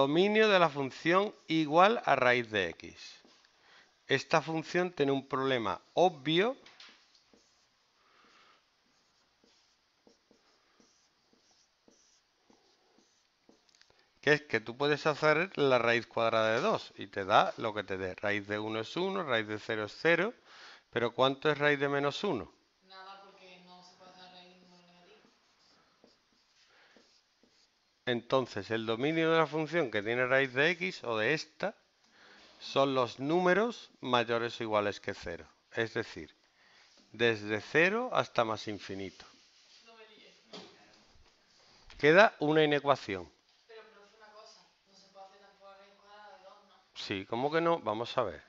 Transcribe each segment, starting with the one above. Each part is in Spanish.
dominio de la función igual a raíz de x. Esta función tiene un problema obvio que es que tú puedes hacer la raíz cuadrada de 2 y te da lo que te dé. Raíz de 1 es 1, raíz de 0 es 0, pero ¿cuánto es raíz de menos 1? Entonces, el dominio de la función que tiene raíz de x o de esta son los números mayores o iguales que 0. Es decir, desde 0 hasta más infinito. Queda una inecuación. Sí, ¿cómo que no? Vamos a ver.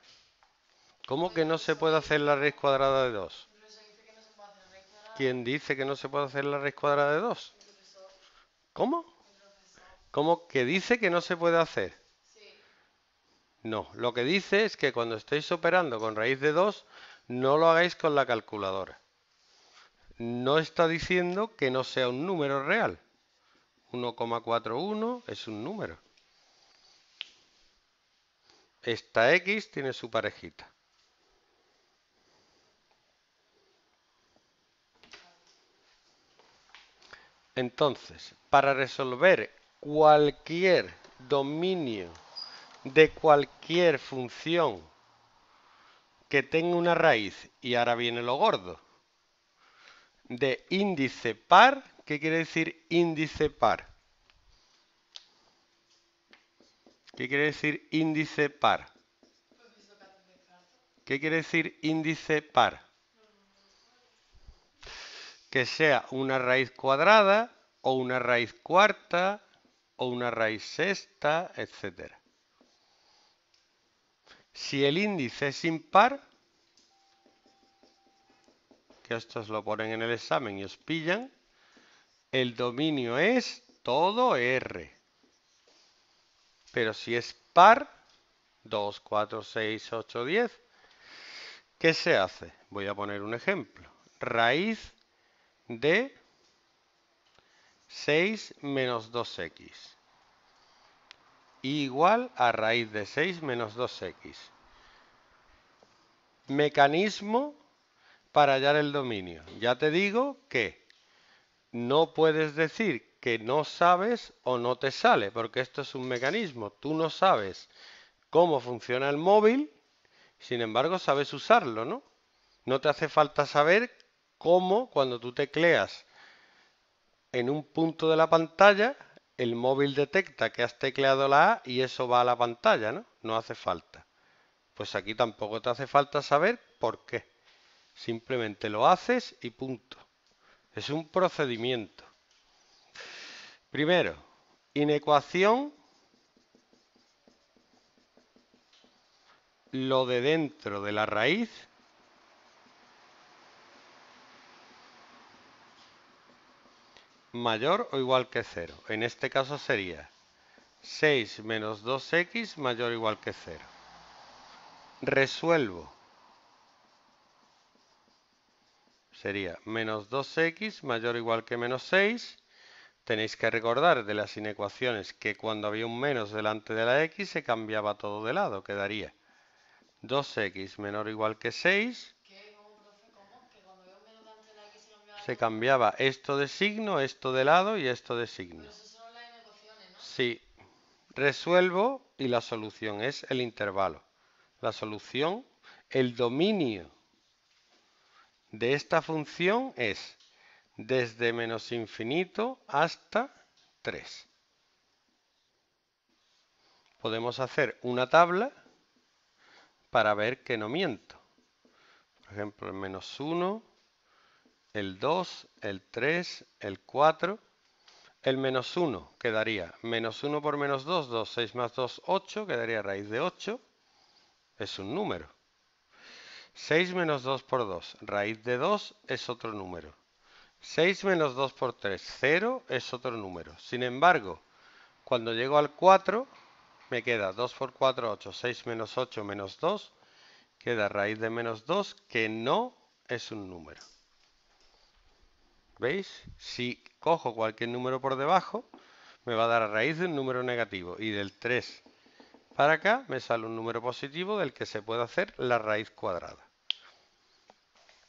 ¿Cómo que no se puede hacer la raíz cuadrada de 2? ¿Quién dice que no se puede hacer la raíz cuadrada de 2? ¿Cómo? ¿Cómo que dice que no se puede hacer? Sí. No, lo que dice es que cuando estéis operando con raíz de 2, no lo hagáis con la calculadora. No está diciendo que no sea un número real. 1,41 es un número. Esta X tiene su parejita. Entonces, para resolver cualquier dominio de cualquier función que tenga una raíz, y ahora viene lo gordo, de índice par, ¿qué quiere decir índice par? ¿Qué quiere decir índice par? ¿Qué quiere decir índice par? Que sea una raíz cuadrada o una raíz cuarta o una raíz sexta, etc. Si el índice es impar, que estos lo ponen en el examen y os pillan, el dominio es todo R. Pero si es par, 2, 4, 6, 8, 10, ¿qué se hace? Voy a poner un ejemplo. Raíz de 6 menos 2x. Igual a raíz de 6 menos 2x. Mecanismo para hallar el dominio. Ya te digo que no puedes decir que no sabes o no te sale, porque esto es un mecanismo. Tú no sabes cómo funciona el móvil, sin embargo sabes usarlo, ¿no? No te hace falta saber cómo cuando tú tecleas en un punto de la pantalla, el móvil detecta que has tecleado la A y eso va a la pantalla, ¿no? No hace falta. Pues aquí tampoco te hace falta saber por qué. Simplemente lo haces y punto. Es un procedimiento. Primero, inecuación lo de dentro de la raíz mayor o igual que 0. En este caso sería 6 menos 2x mayor o igual que 0. Resuelvo. Sería menos 2x mayor o igual que menos 6. Tenéis que recordar de las inecuaciones que cuando había un menos delante de la x se cambiaba todo de lado. Quedaría 2x menor o igual que 6 se cambiaba esto de signo, esto de lado y esto de signo. Sí, resuelvo y la solución es el intervalo. La solución, el dominio de esta función es desde menos infinito hasta 3. Podemos hacer una tabla para ver que no miento. Por ejemplo, el menos 1, el 2, el 3, el 4, el menos 1 quedaría. Menos 1 por menos 2, 2, 6 más 2, 8, quedaría raíz de 8. Es un número. 6 menos 2 por 2, raíz de 2 es otro número. 6 menos 2 por 3, 0 es otro número. Sin embargo, cuando llego al 4, me queda 2 por 4, 8, 6 menos 8 menos 2, queda raíz de menos 2, que no es un número. ¿Veis? Si cojo cualquier número por debajo, me va a dar a raíz de un número negativo. Y del 3 para acá me sale un número positivo del que se puede hacer la raíz cuadrada.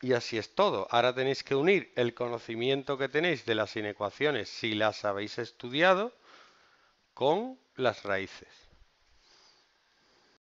Y así es todo. Ahora tenéis que unir el conocimiento que tenéis de las inecuaciones, si las habéis estudiado, con las raíces.